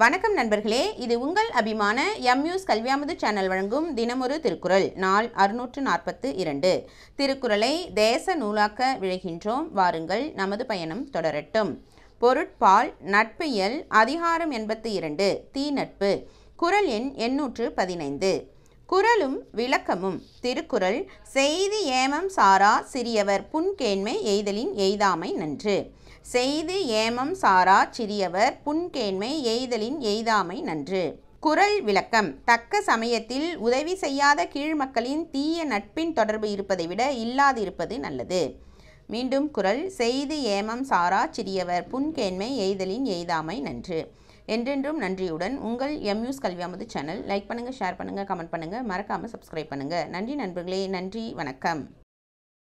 வணக்கம் நண்பர்களே இது உங்கள் அபிமான எம் நியூஸ் கல்வியாமது சேனல் வழங்கும் தினமொரு திருக்குறள் நாள் அறுநூற்று நாற்பத்து இரண்டு திருக்குறளை தேச நூலாக்க விழுகின்றோம் வாருங்கள் நமது பயணம் தொடரட்டும் பொருட்பால் நட்பியல் அதிகாரம் எண்பத்தி இரண்டு தீ நட்பு குரல் எண் எண்ணூற்று பதினைந்து குரலும் விளக்கமும் திருக்குறள் செய்தி ஏமம் சாரா சிறியவர் புன்கேண்மை எய்தலின் எய்தாமை நன்று செய்தி ஏமம் சாரா சிறியவர் புன்கேண்மை எய்தலின் எய்தாமை நன்று குரல் விளக்கம் தக்க சமயத்தில் உதவி செய்யாத கீழ்மக்களின் தீய நட்பின் தொடர்பு இருப்பதை விட இல்லாதிருப்பது நல்லது மீண்டும் குரல் செய்து ஏமம் சாரா சிறியவர் புன்கேண்மை எய்தலின் எய்தாமை நன்று என்றென்றும் நன்றியுடன் உங்கள் எம்யூஸ் அமது சேனல் லைக் பண்ணுங்கள் ஷேர் பண்ணுங்கள் கமெண்ட் பண்ணுங்கள் மறக்காமல் சப்ஸ்கிரைப் பண்ணுங்கள் நன்றி நண்பர்களே நன்றி வணக்கம்